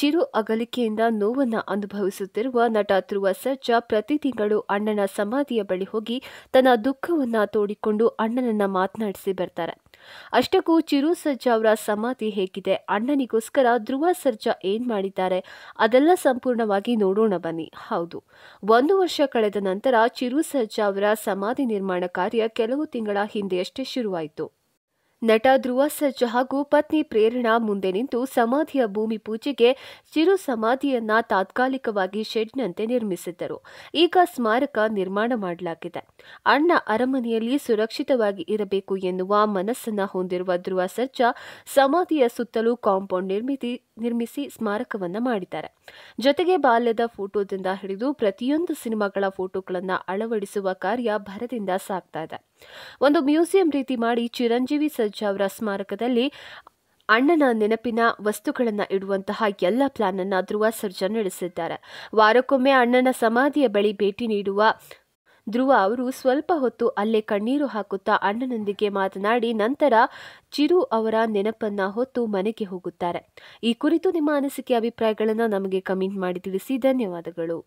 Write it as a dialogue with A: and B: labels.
A: ಚಿರು ಅಗಲಿಕೆಯಿಂದ ನೋವನ್ನು ಅನುಭವಿಸುತ್ತಿರುವ ನಟ ಧ್ರುವ ಸರ್ಜಾ ಪ್ರತಿ ತಿಂಗಳು ಅಣ್ಣನ ಸಮಾಧಿಯ ಬಳಿ ಹೋಗಿ ತನ್ನ ದುಃಖವನ್ನ ತೋಡಿಕೊಂಡು ಅಣ್ಣನನ್ನ ಮಾತನಾಡಿಸಿ ಬರ್ತಾರೆ ಅಷ್ಟಕ್ಕೂ ಚಿರು ಸರ್ಜಾ ಅವರ ಸಮಾಧಿ ಹೇಗಿದೆ ಅಣ್ಣನಿಗೋಸ್ಕರ ಧ್ರುವ ಸರ್ಜಾ ಏನ್ ಮಾಡಿದ್ದಾರೆ ಅದೆಲ್ಲ ಸಂಪೂರ್ಣವಾಗಿ ನೋಡೋಣ ಬನ್ನಿ ಹೌದು ಒಂದು ವರ್ಷ ಕಳೆದ ನಂತರ ಚಿರು ಸರ್ಜಾ ಅವರ ಸಮಾಧಿ ನಿರ್ಮಾಣ ಕಾರ್ಯ ಕೆಲವು ತಿಂಗಳ ಹಿಂದೆಯಷ್ಟೇ ಶುರುವಾಯಿತು ನಟ ಧ್ರುವ ಸಜ್ಜ ಹಾಗೂ ಪತ್ನಿ ಪ್ರೇರಣಾ ಮುಂದೆ ನಿಂತು ಸಮಾಧಿಯ ಭೂಮಿ ಪೂಜೆಗೆ ಚಿರು ಸಮಾಧಿಯನ್ನ ತಾತ್ಕಾಲಿಕವಾಗಿ ಶೆಡ್ನಂತೆ ನಿರ್ಮಿಸಿದ್ದರು ಈಗ ಸ್ಮಾರಕ ನಿರ್ಮಾಣ ಮಾಡಲಾಗಿದೆ ಅಣ್ಣ ಅರಮನೆಯಲ್ಲಿ ಸುರಕ್ಷಿತವಾಗಿ ಇರಬೇಕು ಎನ್ನುವ ಮನಸ್ಸನ್ನ ಹೊಂದಿರುವ ಧ್ರುವ ಸಜ್ಜ ಸಮಾಧಿಯ ಸುತ್ತಲೂ ಕಾಂಪೌಂಡ್ ನಿರ್ಮಿತಿ ನಿರ್ಮಿಸಿ ಸ್ಮಾರಕವನ್ನ ಮಾಡಿದ್ದಾರೆ ಜೊತೆಗೆ ಬಾಲ್ಯದ ಫೋಟೋದಿಂದ ಹಿಡಿದು ಪ್ರತಿಯೊಂದು ಸಿನಿಮಾಗಳ ಫೋಟೋಗಳನ್ನು ಅಳವಡಿಸುವ ಕಾರ್ಯ ಭರದಿಂದ ಸಾಗ್ತಾ ಇದೆ ಒಂದು ಮ್ಯೂಸಿಯಂ ರೀತಿ ಮಾಡಿ ಚಿರಂಜೀವಿ ಸರ್ಜಾ ಅವರ ಸ್ಮಾರಕದಲ್ಲಿ ಅಣ್ಣನ ನೆನಪಿನ ವಸ್ತುಗಳನ್ನು ಇಡುವಂತಹ ಎಲ್ಲ ಪ್ಲಾನ್ ಅನ್ನು ಧ್ರುವ ಸರ್ಜಾ ನಡೆಸಿದ್ದಾರೆ ವಾರಕ್ಕೊಮ್ಮೆ ಅಣ್ಣನ ಸಮಾಧಿಯ ಬಳಿ ಭೇಟಿ ನೀಡುವ ಧ್ರುವ ಅವರು ಸ್ವಲ್ಪ ಹೊತ್ತು ಅಲ್ಲೇ ಕಣ್ಣೀರು ಹಾಕುತ್ತಾ ಅಣ್ಣನೊಂದಿಗೆ ಮಾತನಾಡಿ ನಂತರ ಚಿರು ಅವರ ನೆನಪನ್ನ ಹೊತ್ತು ಮನೆಗೆ ಹೋಗುತ್ತಾರೆ ಈ ಕುರಿತು ನಿಮ್ಮ ಅನಿಸಿಕೆ ಅಭಿಪ್ರಾಯಗಳನ್ನು ನಮಗೆ ಕಮೆಂಟ್ ಮಾಡಿ ತಿಳಿಸಿ ಧನ್ಯವಾದಗಳು